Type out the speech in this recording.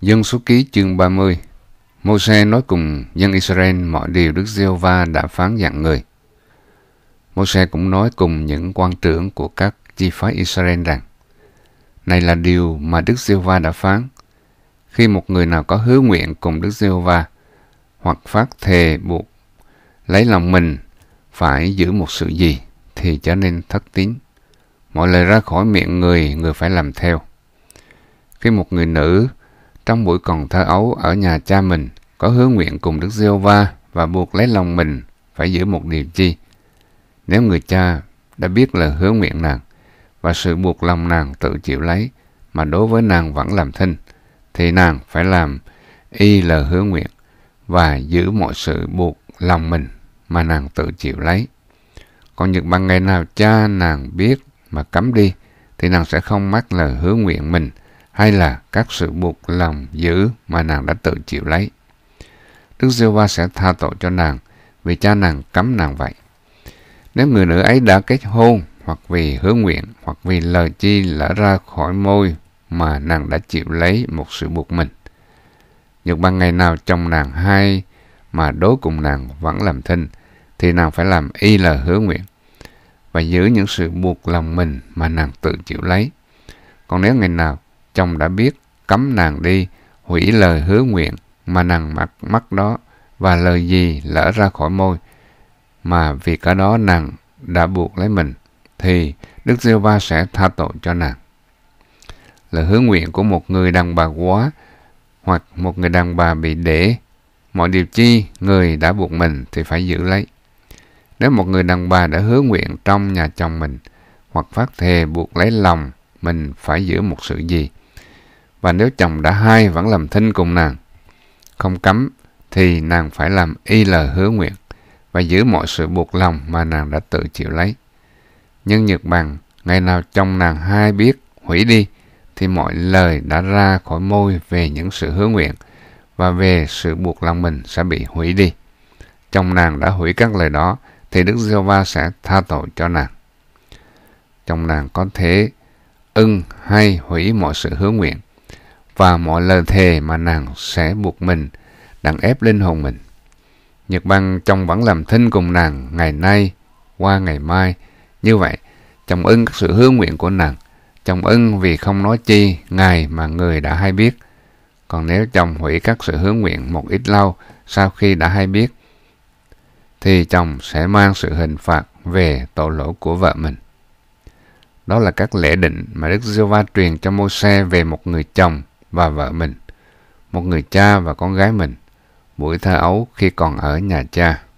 Dân số ký chương 30 Môi-se nói cùng dân Israel mọi điều Đức Giê-hô-va đã phán dặn người. Môi-se cũng nói cùng những quan trưởng của các chi phái Israel rằng Này là điều mà Đức Giê-hô-va đã phán. Khi một người nào có hứa nguyện cùng Đức Giê-hô-va hoặc phát thề buộc lấy lòng mình phải giữ một sự gì thì trở nên thất tín. Mọi lời ra khỏi miệng người, người phải làm theo. Khi một người nữ trong buổi còn thơ ấu ở nhà cha mình, có hứa nguyện cùng Đức Giêsu va và buộc lấy lòng mình phải giữ một điều chi. Nếu người cha đã biết lời hứa nguyện nàng và sự buộc lòng nàng tự chịu lấy mà đối với nàng vẫn làm thinh, thì nàng phải làm y lời hứa nguyện và giữ mọi sự buộc lòng mình mà nàng tự chịu lấy. Còn những bằng ngày nào cha nàng biết mà cấm đi, thì nàng sẽ không mắc lời hứa nguyện mình hay là các sự buộc lòng giữ mà nàng đã tự chịu lấy. Đức giê va sẽ tha tội cho nàng vì cha nàng cấm nàng vậy. Nếu người nữ ấy đã kết hôn hoặc vì hứa nguyện hoặc vì lời chi lỡ ra khỏi môi mà nàng đã chịu lấy một sự buộc mình. Nhưng ban ngày nào chồng nàng hay mà đối cùng nàng vẫn làm thinh thì nàng phải làm y lời hứa nguyện và giữ những sự buộc lòng mình mà nàng tự chịu lấy. Còn nếu ngày nào chồng đã biết, cấm nàng đi, hủy lời hứa nguyện mà nàng mặc mắt đó và lời gì lỡ ra khỏi môi mà vì cả đó nàng đã buộc lấy mình thì Đức Diêu Va sẽ tha tội cho nàng. Lời hứa nguyện của một người đàn bà quá hoặc một người đàn bà bị để mọi điều chi người đã buộc mình thì phải giữ lấy. Nếu một người đàn bà đã hứa nguyện trong nhà chồng mình hoặc phát thề buộc lấy lòng mình phải giữ một sự gì và nếu chồng đã hai vẫn làm thinh cùng nàng, không cấm thì nàng phải làm y lời hứa nguyện và giữ mọi sự buộc lòng mà nàng đã tự chịu lấy. Nhưng nhược bằng ngày nào chồng nàng hai biết hủy đi, thì mọi lời đã ra khỏi môi về những sự hứa nguyện và về sự buộc lòng mình sẽ bị hủy đi. Chồng nàng đã hủy các lời đó, thì Đức giê va sẽ tha tội cho nàng. Chồng nàng có thể ưng hay hủy mọi sự hứa nguyện, và mọi lời thề mà nàng sẽ buộc mình đặng ép linh hồn mình. Nhật Băng chồng vẫn làm thinh cùng nàng ngày nay qua ngày mai. Như vậy, chồng ưng các sự hứa nguyện của nàng. Chồng ưng vì không nói chi ngày mà người đã hay biết. Còn nếu chồng hủy các sự hứa nguyện một ít lâu sau khi đã hay biết, thì chồng sẽ mang sự hình phạt về tội lỗi của vợ mình. Đó là các lễ định mà Đức Giê-va truyền cho Môi-se về một người chồng và vợ mình, một người cha và con gái mình, buổi thơ ấu khi còn ở nhà cha.